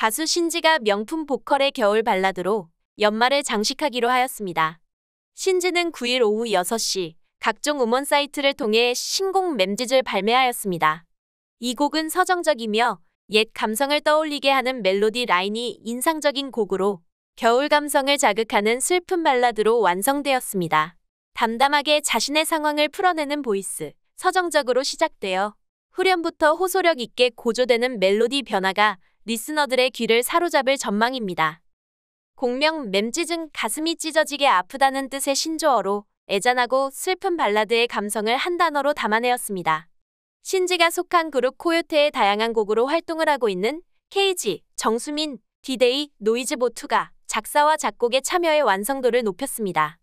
가수 신지가 명품 보컬의 겨울 발라드로 연말을 장식하기로 하였습니다. 신지는 9일 오후 6시 각종 음원 사이트를 통해 신곡 맴짓을 발매하였습니다. 이 곡은 서정적이며 옛 감성을 떠올리게 하는 멜로디 라인이 인상적인 곡으로 겨울 감성을 자극하는 슬픈 발라드로 완성되었습니다. 담담하게 자신의 상황을 풀어내는 보이스, 서정적으로 시작되어 후렴부터 호소력 있게 고조되는 멜로디 변화가 리스너들의 귀를 사로잡을 전망입니다. 공명 맴찢은 가슴이 찢어지게 아프다는 뜻의 신조어로 애잔하고 슬픈 발라드의 감성을 한 단어로 담아내었습니다. 신지가 속한 그룹 코요테의 다양한 곡으로 활동을 하고 있는 케이지, 정수민, 디데이, 노이즈 보투가 작사와 작곡의 참여의 완성도를 높였습니다.